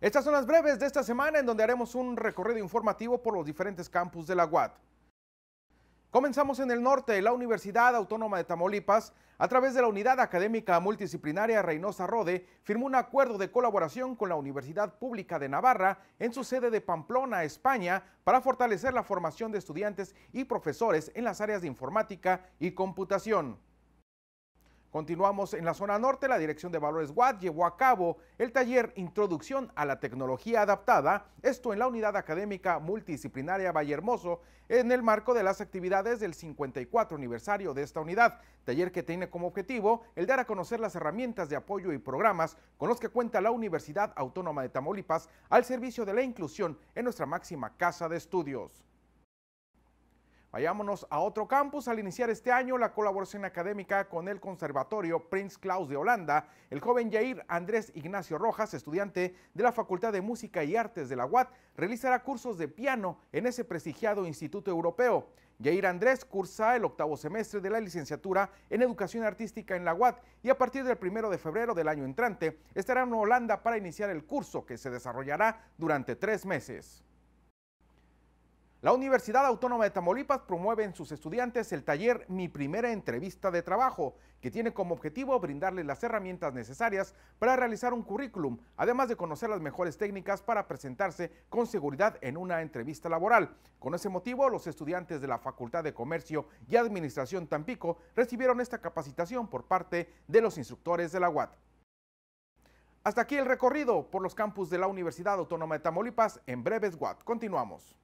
Estas son las breves de esta semana en donde haremos un recorrido informativo por los diferentes campus de la UAT. Comenzamos en el norte, la Universidad Autónoma de Tamaulipas, a través de la Unidad Académica Multidisciplinaria Reynosa Rode, firmó un acuerdo de colaboración con la Universidad Pública de Navarra en su sede de Pamplona, España, para fortalecer la formación de estudiantes y profesores en las áreas de informática y computación. Continuamos en la zona norte, la Dirección de Valores Guad llevó a cabo el taller Introducción a la Tecnología Adaptada, esto en la Unidad Académica Multidisciplinaria Vallehermoso, en el marco de las actividades del 54 aniversario de esta unidad, taller que tiene como objetivo el dar a conocer las herramientas de apoyo y programas con los que cuenta la Universidad Autónoma de Tamaulipas al servicio de la inclusión en nuestra máxima casa de estudios. Vayámonos a otro campus. Al iniciar este año la colaboración académica con el Conservatorio Prince Claus de Holanda, el joven Jair Andrés Ignacio Rojas, estudiante de la Facultad de Música y Artes de la UAT, realizará cursos de piano en ese prestigiado instituto europeo. Jair Andrés cursa el octavo semestre de la licenciatura en Educación Artística en la UAT y a partir del primero de febrero del año entrante estará en Holanda para iniciar el curso que se desarrollará durante tres meses. La Universidad Autónoma de Tamaulipas promueve en sus estudiantes el taller Mi primera entrevista de trabajo, que tiene como objetivo brindarles las herramientas necesarias para realizar un currículum, además de conocer las mejores técnicas para presentarse con seguridad en una entrevista laboral. Con ese motivo, los estudiantes de la Facultad de Comercio y Administración Tampico recibieron esta capacitación por parte de los instructores de la UAT. Hasta aquí el recorrido por los campus de la Universidad Autónoma de Tamaulipas en breves UAT. Continuamos.